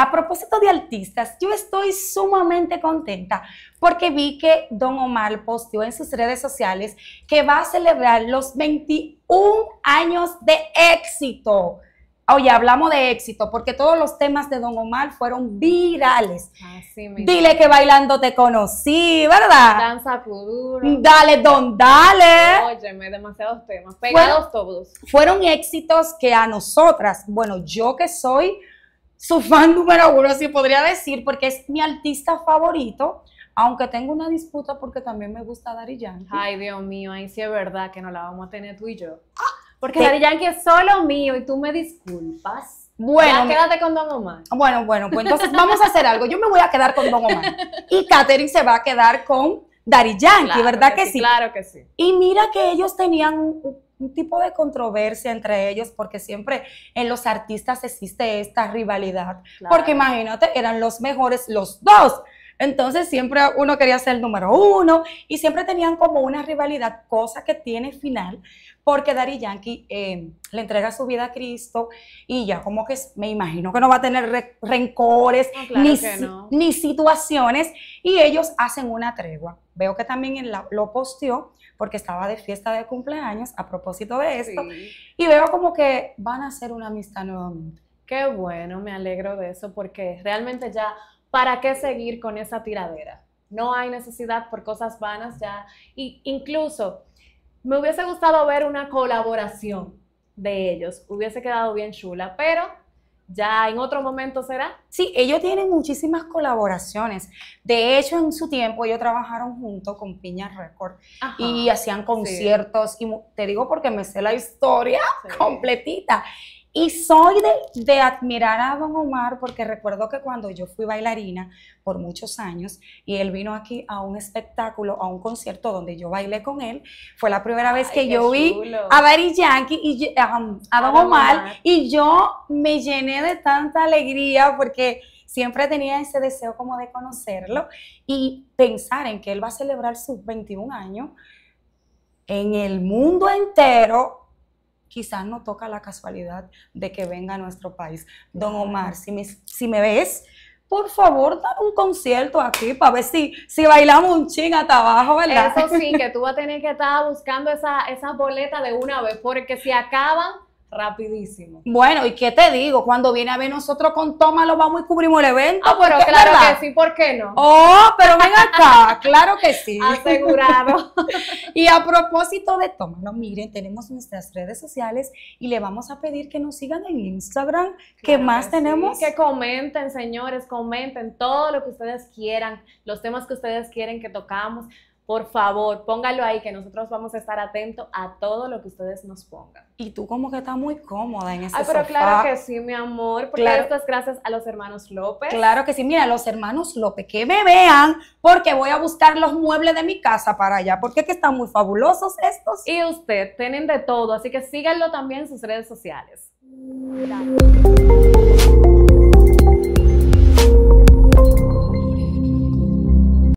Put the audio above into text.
A propósito de artistas, yo estoy sumamente contenta porque vi que Don Omar posteó en sus redes sociales que va a celebrar los 21 años de éxito. Oye, hablamos de éxito porque todos los temas de Don Omar fueron virales. Así Dile que bailando te conocí, ¿verdad? Danza Puduro. Dale, don, dale. Óyeme, demasiados temas, pegados todos. Fueron éxitos que a nosotras, bueno, yo que soy su fan número uno, así podría decir, porque es mi artista favorito. Aunque tengo una disputa porque también me gusta Dari Yankee. Ay, Dios mío, ahí sí es verdad que no la vamos a tener tú y yo. Ah, porque Daddy Yankee es solo mío y tú me disculpas. Bueno. Ya, quédate con Don Omar. Bueno, bueno, pues entonces vamos a hacer algo. Yo me voy a quedar con Don Omar. Y Katherine se va a quedar con Dari Yankee, ¿verdad que, sí? Claro que sí. Y mira que ellos tenían un, tipo de controversia entre ellos, porque siempre en los artistas existe esta rivalidad. Porque imagínate, eran los mejores los dos. Entonces siempre uno quería ser el número uno y siempre tenían como una rivalidad, cosa que tiene final, porque Dari Yankee eh, le entrega su vida a Cristo y ya como que me imagino que no va a tener rencores ni, situaciones y ellos hacen una tregua. Veo que también lo posteó porque estaba de fiesta de cumpleaños a propósito de esto y veo como que van a hacer una amistad nuevamente. Qué bueno, me alegro de eso porque realmente ya ¿para qué seguir con esa tiradera? No hay necesidad por cosas vanas ya. Y incluso me hubiese gustado ver una colaboración de ellos, hubiese quedado bien chula, pero ya en otro momento será. Sí, ellos tienen muchísimas colaboraciones. De hecho, en su tiempo ellos trabajaron junto con Piña Record y hacían conciertos. Y te digo porque me sé la historia completita. Y soy de, admirar a don Omar porque recuerdo que cuando yo fui bailarina por muchos años y él vino aquí a un espectáculo, a un concierto donde yo bailé con él, fue la primera vez que yo vi a Barry Yankee y um, a don Omar y yo me llené de tanta alegría porque siempre tenía ese deseo como de conocerlo y pensar en que él va a celebrar sus 21 años en el mundo entero quizás no toca la casualidad de que venga a nuestro país. Don Omar, si me, si me ves, por favor, dame un concierto aquí para ver si, si bailamos un ching hasta abajo, ¿verdad? Eso sí, que tú vas a tener que estar buscando esas esa boletas de una vez, porque si acaban, rapidísimo. Bueno, ¿y qué te digo? Cuando viene a ver nosotros con Toma lo vamos y cubrimos el evento. Ah, pero claro que sí, ¿por qué no? Oh, pero ven acá, claro que sí. Asegurado. y a propósito de Tómalo, miren, tenemos nuestras redes sociales y le vamos a pedir que nos sigan en Instagram, ¿Qué que más tenemos. que comenten, señores, comenten todo lo que ustedes quieran, los temas que ustedes quieren que tocamos por favor, póngalo ahí, que nosotros vamos a estar atentos a todo lo que ustedes nos pongan. Y tú como que estás muy cómoda en ese Ay, pero claro que sí, mi amor, porque claro. esto es gracias a los hermanos López. Claro que sí, mira, los hermanos López, que me vean, porque voy a buscar los muebles de mi casa para allá, porque es que están muy fabulosos estos. Y usted, tienen de todo, así que síganlo también en sus redes sociales.